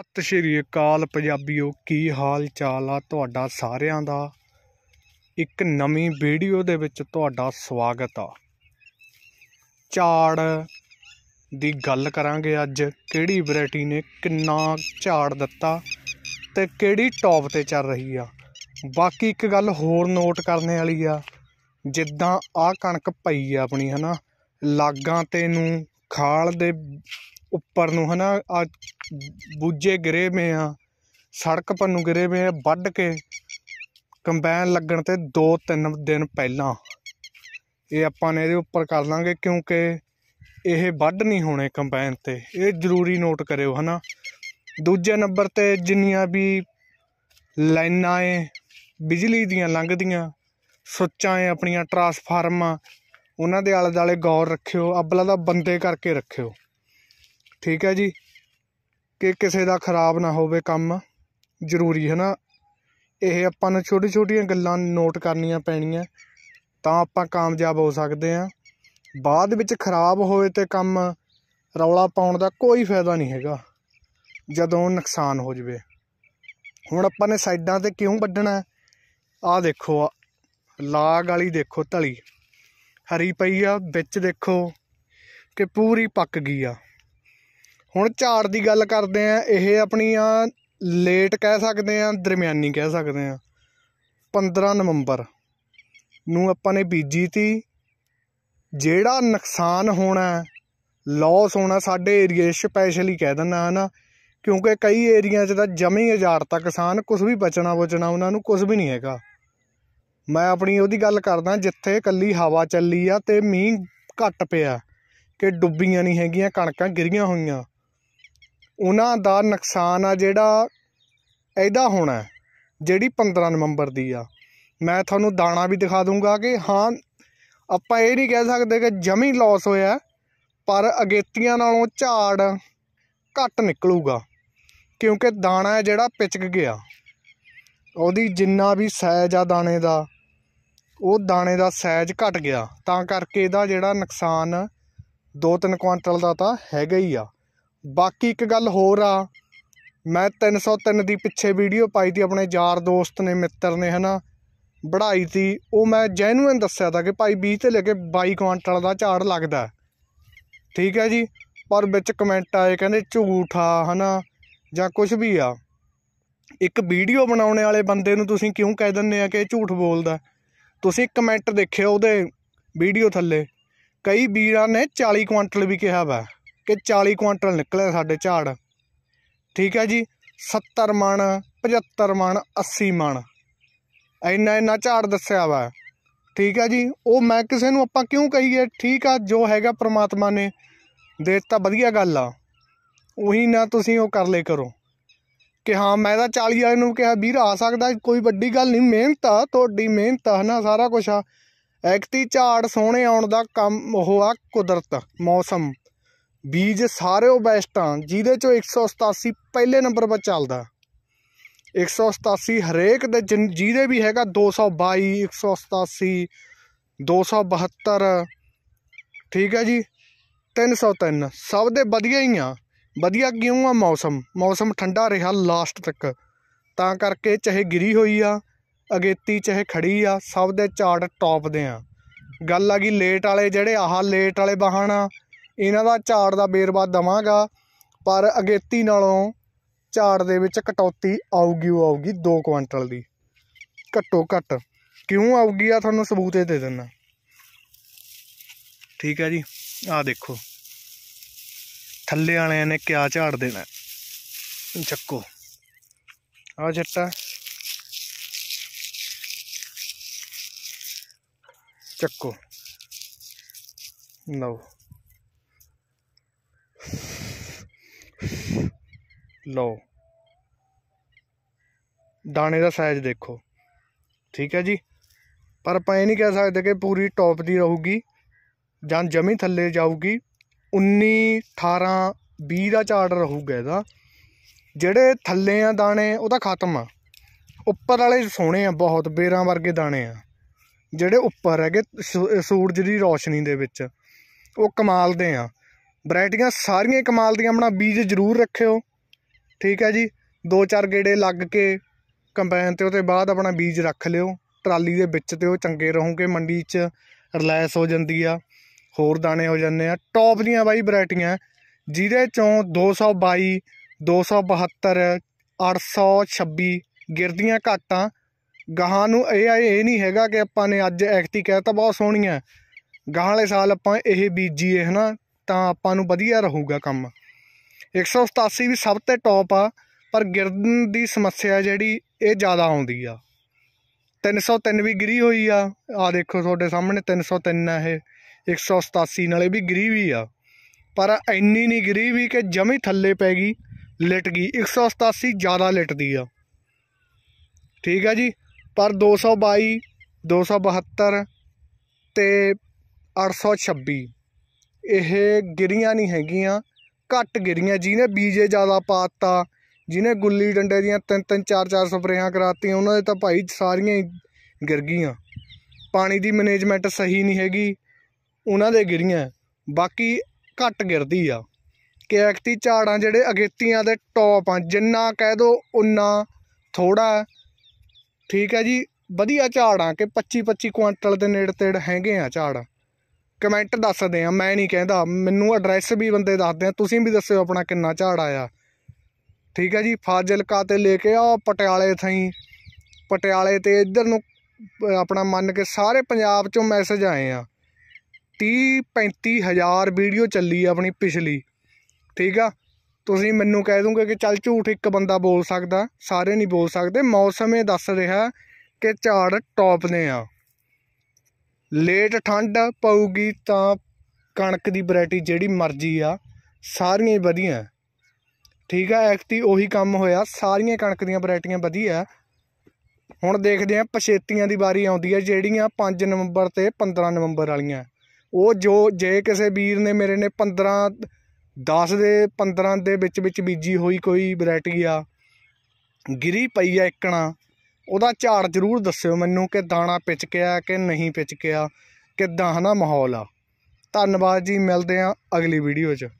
ਸਤਿ ਸ਼੍ਰੀ ਅਕਾਲ ਪੰਜਾਬੀਓ ਕੀ ਹਾਲ ਚਾਲ ਆ ਤੁਹਾਡਾ ਸਾਰਿਆਂ ਦਾ ਇੱਕ ਨਵੀਂ ਵੀਡੀਓ ਦੇ ਵਿੱਚ ਤੁਹਾਡਾ ਸਵਾਗਤ ਆ ਝਾੜ ਦੀ ਗੱਲ ਕਰਾਂਗੇ ਅੱਜ ਕਿਹੜੀ ਵੈਰਾਈਟੀ ਨੇ ਕਿੰਨਾ ਝਾੜ ਦਿੱਤਾ ਤੇ ਕਿਹੜੀ ਟੌਪ ਤੇ ਚੱਲ ਰਹੀ ਆ ਬਾਕੀ ਇੱਕ ਗੱਲ ਹੋਰ ਨੋਟ ਕਰਨੇ ਵਾਲੀ ਆ ਜਿੱਦਾਂ ਆ ਕਣਕ ਪਈ ਆ ਆਪਣੀ ਹਨਾ ਲਾਗਾਂ ਤੇ ਨੂੰ ਖਾਲ ਦੇ ਉੱਪਰ ਨੂੰ ਹਨਾ ਆ ਬੁੱਝੇ ਗਰੇ ਮੇ ਆ ਸੜਕ ਪੰਨੂ ਗਿਰੇ ਵੇ ਵੱਢ ਕੇ ਕੰਬਾਈਨ ਲੱਗਣ ਤੇ 2-3 ਦਿਨ ਪਹਿਲਾਂ ਇਹ ਆਪਾਂ ਨੇ ਇਹਦੇ ਉੱਪਰ ਕਰ ਲਾਂਗੇ ਕਿਉਂਕਿ ਇਹ ਵੱਢ ਨਹੀਂ ਹੋਣੇ ਕੰਬਾਈਨ ਤੇ ਇਹ ਜ਼ਰੂਰੀ ਨੋਟ ਕਰਿਓ ਹਨਾ ਦੂਜੇ ਨੰਬਰ ਤੇ ਜਿੰਨੀਆਂ ਵੀ ਲਾਈਨਾਂ ਏ ਬਿਜਲੀ ਦੀਆਂ ਲੰਘਦੀਆਂ ਸੁੱਚਾਂ ਏ ਆਪਣੀਆਂ ਟਰਾਂਸਫਾਰਮਾਂ ਉਹਨਾਂ ਦੇ ਆਲੇ-ਦਾਲੇ ਗੌਰ ਰੱਖਿਓ ਅਬਲਾ ਦਾ ਬੰਦੇ ਕਰਕੇ ਰੱਖਿਓ ਠੀਕ ਹੈ ਜੀ ਕਿ ਕਿਸੇ ਦਾ ਖਰਾਬ ਨਾ ਹੋਵੇ ਕੰਮ ਜ਼ਰੂਰੀ ਹੈ ਨਾ ਇਹ ਆਪਾਂ ਨੂੰ ਛੋਟੀ ਛੋਟੀਆਂ ਗੱਲਾਂ ਨੋਟ ਕਰਨੀਆਂ ਪੈਣੀਆਂ ਤਾਂ ਆਪਾਂ ਕਾਮਯਾਬ ਹੋ ਸਕਦੇ ਆ ਬਾਅਦ ਵਿੱਚ ਖਰਾਬ ਹੋਵੇ ਤੇ ਕੰਮ ਰੌਲਾ ਪਾਉਣ ਦਾ ਕੋਈ ਫਾਇਦਾ ਨਹੀਂ ਹੈਗਾ ਜਦੋਂ ਨੁਕਸਾਨ ਹੋ ਜਵੇ ਹੁਣ ਆਪਾਂ ਨੇ ਸਾਈਡਾਂ ਤੇ ਕਿਉਂ ਵੱਢਣਾ ਆਹ ਦੇਖੋ ਲਾਗ ਵਾਲੀ ਦੇਖੋ ਢਲੀ ਹਰੀ ਪਈ ਆ ਵਿੱਚ ਦੇਖੋ ਕਿ ਪੂਰੀ ਪੱਕ ਗਈ ਆ ਹੁਣ ਝਾੜ ਦੀ ਗੱਲ ਕਰਦੇ ਆ ਇਹ ਆਪਣੀਆਂ ਲੇਟ ਕਹਿ ਸਕਦੇ ਆ ਦਰਮਿਆਨੀ ਕਹਿ ਸਕਦੇ ਆ 15 ਨਵੰਬਰ ਨੂੰ ਆਪਾਂ ਨੇ ਬੀਜੀ ਤੀ ਜਿਹੜਾ ਨੁਕਸਾਨ ਹੋਣਾ ਲਾਸ ਹੋਣਾ ਸਾਡੇ ਏਰੀਆ ਸਪੈਸ਼ਲੀ ਕਹਿ ਦਿੰਦਾ ਹਨਾ ਕਿਉਂਕਿ ਕਈ ਏਰੀਆ 'ਚ ਤਾਂ ਜਮੀ ਹਜ਼ਾਰ ਤੱਕ ਕਿਸਾਨ ਕੁਝ ਵੀ ਬਚਣਾ ਬਚਣਾ ਉਹਨਾਂ ਨੂੰ ਕੁਝ ਵੀ ਨਹੀਂ ਹੈਗਾ ਮੈਂ ਆਪਣੀ ਉਹਦੀ ਗੱਲ ਕਰਦਾ ਜਿੱਥੇ ਕੱਲੀ ਹਵਾ ਚੱਲੀ ਆ ਤੇ ਮੀਂਹ ਘੱਟ ਪਿਆ ਕਿ ਡੁੱਬੀਆਂ ਨਹੀਂ ਹੈਗੀਆਂ ਕਣਕਾਂ ਗਿਰੀਆਂ ਹੋਈਆਂ ਉਹਨਾਂ ਦਾ ਨੁਕਸਾਨ ਆ ਜਿਹੜਾ ਐਦਾ ਹੋਣਾ ਜਿਹੜੀ 15 ਨਵੰਬਰ ਦੀ ਆ ਮੈਂ ਤੁਹਾਨੂੰ ਦਾਣਾ ਵੀ ਦਿਖਾ ਦੂੰਗਾ ਕਿ ਹਾਂ ਆਪਾਂ ਇਹ ਨਹੀਂ ਕਹਿ ਸਕਦੇ ਕਿ ਜਮੀ ਲਾਸ ਹੋਇਆ ਪਰ ਅਗੇਤੀਆਂ ਨਾਲੋਂ ਝਾੜ ਘੱਟ ਨਿਕਲੂਗਾ ਕਿਉਂਕਿ ਦਾਣਾ ਹੈ ਜਿਹੜਾ ਪਿਚਕ ਗਿਆ ਉਹਦੀ ਜਿੰਨਾ ਵੀ ਸਾਈਜ਼ ਆ ਦਾਣੇ ਦਾ ਉਹ ਦਾਣੇ ਦਾ ਸਾਈਜ਼ ਘਟ ਗਿਆ ਤਾਂ ਕਰਕੇ ਇਹਦਾ ਜਿਹੜਾ ਨੁਕਸਾਨ 2-3 ਕੁਇੰਟਲ ਦਾ ਤਾਂ ਹੈਗਾ ਹੀ ਆ ਬਾਕੀ ਇੱਕ ਗੱਲ ਹੋਰ ਆ ਮੈਂ 303 ਦੀ ਪਿੱਛੇ ਵੀਡੀਓ ਪਾਈ ਤੀ ਆਪਣੇ ਯਾਰ ਦੋਸਤ ਨੇ ਮਿੱਤਰ ਨੇ ਹਨਾ ਬੜਾਈ ਤੀ ਉਹ ਮੈਂ ਜੈਨੂਇਨ ਦੱਸਿਆ ਤਾਂ ਕਿ ਭਾਈ 20 ਤੇ ਲੈ ਕੇ 22 ਕੁਆਂਟਲ ਦਾ ਝਾੜ ਲੱਗਦਾ ਠੀਕ ਹੈ ਜੀ ਪਰ ਵਿੱਚ ਕਮੈਂਟ ਆਏ ਕਹਿੰਦੇ ਝੂਠਾ ਹਨਾ ਜਾਂ ਕੁਝ ਵੀ ਆ ਇੱਕ ਵੀਡੀਓ ਬਣਾਉਣ ਵਾਲੇ ਬੰਦੇ ਨੂੰ ਤੁਸੀਂ ਕਿਉਂ ਕਹਿ ਦਿੰਦੇ ਆ ਕਿ ਝੂਠ ਬੋਲਦਾ ਤੁਸੀਂ ਕਮੈਂਟ ਦੇਖਿਓ ਉਹਦੇ ਵੀਡੀਓ ਥੱਲੇ ਕਈ ਵੀਰਾਂ ਨੇ 40 ਕੁਆਂਟਲ ਵੀ ਕਿਹਾ ਵਾ ਕਿ 40 ਕੁਇੰਟਲ ਨਿਕਲਿਆ ਸਾਡੇ ਝਾੜ ਠੀਕ ਹੈ ਜੀ 70 ਮਣ 75 ਮਣ 80 ਮਣ ਇੰਨਾ ਇੰਨਾ ਝਾੜ ਦੱਸਿਆ ਵਾ ਠੀਕ ਹੈ ਜੀ ਉਹ ਮੈਂ ਕਿਸੇ ਨੂੰ ਆਪਾਂ ਕਿਉਂ ਕਹੀਏ ਠੀਕ ਆ ਜੋ ਹੈਗਾ ਪ੍ਰਮਾਤਮਾ ਨੇ ਦੇ ਦਿੱਤਾ ਵਧੀਆ ਗੱਲ ਆ ਉਹੀ ਨਾ ਤੁਸੀਂ ਉਹ ਕਰ ਲੈ ਕਰੋ ਕਿ ਹਾਂ ਮੈਂ ਤਾਂ 40 ਵਾਲੇ ਨੂੰ ਕਿਹਾ ਵੀਰ ਆ ਸਕਦਾ ਕੋਈ ਵੱਡੀ ਗੱਲ ਨਹੀਂ ਮਿਹਨਤ ਆ ਤੁਹਾਡੀ ਮਿਹਨਤ ਆ ਨਾ ਸਾਰਾ ਕੁਝ ਆ ਐਕਤੀ ਝਾੜ ਸੋਹਣੇ ਆਉਣ ਦਾ ਕੰਮ ਉਹ ਆ ਕੁਦਰਤ ਮੌਸਮ ਬੀਜ ਸਾਰੇ ਉਹ ਬੈਸਟ ਆ ਜਿਹਦੇ ਚੋਂ 187 ਪਹਿਲੇ ਨੰਬਰ 'ਤੇ ਚੱਲਦਾ 187 ਹਰੇਕ ਦੇ ਜਿਹਦੇ ਵੀ ਹੈਗਾ 222 187 272 ਠੀਕ ਹੈ ਜੀ 303 ਸਭ ਦੇ ਵਧੀਆ ਹੀ ਆ ਵਧੀਆ ਕਿਉਂ ਆ ਮੌਸਮ ਮੌਸਮ ਠੰਡਾ ਰਿਹਾ ਲਾਸਟ ਤੱਕ ਤਾਂ ਕਰਕੇ ਚਾਹੇ ਗਿਰੀ ਹੋਈ ਆ ਅਗੇਤੀ ਚਾਹੇ ਖੜੀ ਆ ਸਭ ਦੇ ਚਾਰਟ ਟੌਪ ਦੇ ਆ ਗੱਲ ਆ ਗਈ ਲੇਟ ਵਾਲੇ ਜਿਹੜੇ ਆਹ ਲੇਟ ਵਾਲੇ ਬਹਾਨਾ ਇਹਨਾਂ ਦਾ ਝਾੜ ਦਾ ਬੇਰਵਾ ਦਵਾਂਗਾ ਪਰ ਅਗੇਤੀ ਨਾਲੋਂ ਝਾੜ ਦੇ ਵਿੱਚ ਕਟੌਤੀ ਆਊਗੀ ਉਹ ਆਊਗੀ 2 ਕੁਇੰਟਲ ਦੀ ਘੱਟੋ ਘੱਟ ਕਿਉਂ ਆਊਗੀ ਆ ਤੁਹਾਨੂੰ ਸਬੂਤ ਇਹ ਦੇ ਦਿੰਦਾ ਠੀਕ ਹੈ ਜੀ ਆ ਦੇਖੋ ਥੱਲੇ ਵਾਲਿਆਂ ਨੇ ਕਿਆ ਝਾੜ ਦੇਣਾ ਚੱਕੋ ਆ ਜੱਟਾ ਚੱਕੋ ਲਓ ਲਓ ਦਾਣੇ ਦਾ ਸਾਈਜ਼ ਦੇਖੋ ਠੀਕ ਹੈ ਜੀ ਪਰ ਆਪਾਂ ਇਹ ਨਹੀਂ ਕਹਿ ਸਕਦੇ ਕਿ ਪੂਰੀ ਟੌਪ ਦੀ ਰਹੂਗੀ ਜਾਂ ਜਮੀ ਥੱਲੇ ਜਾਊਗੀ 19 18 20 ਦਾ ਚਾਰਟ ਰਹੂਗਾ ਇਹਦਾ ਜਿਹੜੇ ਥੱਲੇ ਆ ਦਾਣੇ ਉਹ ਤਾਂ ਖਤਮ ਆ ਉੱਪਰ ਵਾਲੇ ਸੋਹਣੇ ਆ ਬਹੁਤ ਬੇਰਾਂ ਵਰਗੇ ਦਾਣੇ ਆ ਜਿਹੜੇ ਉੱਪਰ ਹੈਗੇ ਸੂਰਜ ਦੀ ਰੌਸ਼ਨੀ ਦੇ ਵਿੱਚ ਉਹ ਕਮਾਲ ਦੇ ਆ ਵੈਰਾਈਟੀਆਂ ਸਾਰੀਆਂ ਕਮਾਲ ਦੀਆਂ ਆਪਣਾ ਬੀਜ ਜ਼ਰੂਰ ਰੱਖਿਓ ਠੀਕ ਹੈ ਜੀ ਦੋ ਚਾਰ ਗੇੜੇ ਲੱਗ ਕੇ ਕੰਬਾਈਨ ਤੇ ਉਹਦੇ ਬਾਅਦ ਆਪਣਾ ਬੀਜ ਰੱਖ ਲਿਓ ਟਰਾਲੀ ਦੇ ਵਿੱਚ ਤੇ ਉਹ ਚੰਗੇ ਰਹੋਗੇ ਮੰਡੀ 'ਚ ਰਿਲੈਕਸ ਹੋ ਜਾਂਦੀ ਆ ਹੋਰ ਦਾਣੇ ਹੋ ਜਾਂਦੇ ਆ ਟੌਪ ਦੀਆਂ ਬਾਈ ਵੈਰਾਈਟੀਆਂ ਜਿਹਦੇ ਚੋਂ 222 272 826 ਗਿਰਦੀਆਂ ਘਾਟਾਂ ਗਾਹਾਂ ਨੂੰ ਇਹ ਇਹ ਨਹੀਂ ਹੈਗਾ ਕਿ ਆਪਾਂ ਨੇ ਅੱਜ ਐਕਟੀ ਕਹਿਤਾ ਬਹੁਤ ਸੋਹਣੀਆਂ ਗਾਹਾਂ ਵਾਲੇ ਸਾਲ ਆਪਾਂ ਇਹ ਬੀਜੀਏ ਹਨਾ ਤਾਂ ਆਪਾਂ ਨੂੰ ਵਧੀਆ ਰਹੂਗਾ ਕੰਮ 187 ਵੀ ਸਭ ਤੇ ਟੌਪ ਆ ਪਰ ਗਿਰਨ ਦੀ ਸਮੱਸਿਆ ਜਿਹੜੀ ਇਹ ਜ਼ਿਆਦਾ ਆਉਂਦੀ ਆ 303 ਵੀ ਗਿਰੀ ਹੋਈ ਆ ਆ ਦੇਖੋ ਤੁਹਾਡੇ ਸਾਹਮਣੇ 303 ਆ ਇਹ 187 ਨਾਲੇ ਵੀ ਗਿਰੀ ਵੀ ਆ ਪਰ ਇੰਨੀ ਨਹੀਂ ਗਿਰੀ ਵੀ ਕਿ ਜਮੀ ਥੱਲੇ ਪੈ ਗਈ ਲਟ ਗਈ 187 ਜ਼ਿਆਦਾ ਲਟਦੀ ਆ ਠੀਕ ਆ ਜੀ ਪਰ 222 272 ਤੇ 826 ਇਹ ਗਿਰੀਆਂ ਨਹੀਂ ਹੈਗੀਆਂ ਘੱਟ ਗਿਰੀਆਂ ਜਿਹਨੇ ਬੀਜੇ ਜ਼ਿਆਦਾ ਪਾਤਾ ਜਿਹਨੇ ਗੁੱਲੀ ਡੰਡੇ ਦੀਆਂ ਤਿੰਨ ਤਿੰਨ ਚਾਰ ਚਾਰ ਸਪਰੇਆਂ ਕਰਾਤੀਆਂ ਉਹਨਾਂ ਦੇ ਤਾਂ ਭਾਈ ਸਾਰੀਆਂ ਹੀ ਗਿਰ ਗਈਆਂ ਪਾਣੀ ਦੀ ਮੈਨੇਜਮੈਂਟ ਸਹੀ ਨਹੀਂ ਹੈਗੀ ਉਹਨਾਂ ਦੇ ਗਿਰੀਆਂ ਬਾਕੀ ਘੱਟ ਗਿਰਦੀ ਆ ਕੈਕਤੀ ਝਾੜਾਂ ਜਿਹੜੇ ਅਗੇਤੀਆਂ ਦੇ ਟੌਪ ਆ ਜਿੰਨਾ ਕਹਿ ਦੋ ਉਨਾ ਥੋੜਾ ਠੀਕ ਹੈ ਜੀ ਵਧੀਆ ਝਾੜਾਂ ਕਿ 25 25 ਕੁਇੰਟਲ ਦੇ ਨੇੜੇ ਤੇੜ ਹੈਗੇ ਆ ਝਾੜਾਂ ਕਮੈਂਟ ਦੱਸਦੇ ਆ ਮੈਂ ਨਹੀਂ ਕਹਿੰਦਾ ਮੈਨੂੰ ਐਡਰੈਸ ਵੀ ਬੰਦੇ ਦੱਸਦੇ ਆ ਤੁਸੀਂ ਵੀ ਦੱਸਿਓ ਆਪਣਾ ਕਿੰਨਾ ਝਾੜ ਆਇਆ ਠੀਕ ਹੈ ਜੀ ਫਾਜ਼ਿਲਕਾ ਤੇ ਲੈ ਕੇ ਆ ਪਟਿਆਲੇ ਥਾਈ ਪਟਿਆਲੇ ਤੇ ਇੱਧਰ ਨੂੰ ਆਪਣਾ ਮੰਨ ਕੇ ਸਾਰੇ ਪੰਜਾਬ ਚੋਂ ਮੈਸੇਜ ਆਏ ਆ 30 35000 ਵੀਡੀਓ ਚੱਲੀ ਆਪਣੀ ਪਿਛਲੀ ਠੀਕ ਆ ਤੁਸੀਂ ਮੈਨੂੰ ਕਹਿ ਦੋਗੇ ਕਿ ਚੱਲ ਝੂਠ ਇੱਕ ਬੰਦਾ ਬੋਲ ਸਕਦਾ ਸਾਰੇ ਨਹੀਂ ਬੋਲ ਸਕਦੇ ਮੌਸਮ ਇਹ ਦੱਸ ਰਿਹਾ ਕਿ ਝਾੜ ਟੌਪ ਨੇ ਆ ਲੇਟ ਠੰਡ ਪਊਗੀ ਤਾਂ ਕਣਕ ਦੀ ਵੈਰਾਈਟੀ ਜਿਹੜੀ ਮਰਜ਼ੀ ਆ ਸਾਰੀਆਂ ਹੀ ਵਧੀਆ ਠੀਕ ਆ ਐਕਤੀ ਉਹੀ ਕੰਮ ਹੋਇਆ ਸਾਰੀਆਂ ਕਣਕ ਦੀਆਂ ਵੈਰਾਈਟੀਆਂ ਵਧੀਆ ਹੁਣ ਦੇਖਦੇ ਆ ਪਛੇਤੀਆਂ ਦੀ ਵਾਰੀ ਆਉਂਦੀ ਆ ਜਿਹੜੀਆਂ 5 ਨਵੰਬਰ ਤੇ 15 ਨਵੰਬਰ ਵਾਲੀਆਂ ਉਹ ਜੋ ਜੇ ਕਿਸੇ ਵੀਰ ਨੇ ਮੇਰੇ ਨੇ 15 10 ਦੇ 15 ਦੇ ਵਿੱਚ ਵਿੱਚ ਬੀਜੀ ਹੋਈ ਕੋਈ ਵੈਰਾਈਟੀ ਆ ਗਿਰੀ ਪਈ ਆ ਇੱਕਣਾ ਉਹਦਾ ਝਾੜ ਜ਼ਰੂਰ ਦੱਸਿਓ ਮੈਨੂੰ ਕਿ ਦਾਣਾ ਪਿਚ ਗਿਆ ਕਿ ਨਹੀਂ ਪਿਚ ਗਿਆ ਕਿਦਾਂ ਹਨਾ ਮਾਹੌਲ ਆ ਧੰਨਵਾਦ ਜੀ ਮਿਲਦੇ ਆ ਅਗਲੀ ਵੀਡੀਓ 'ਚ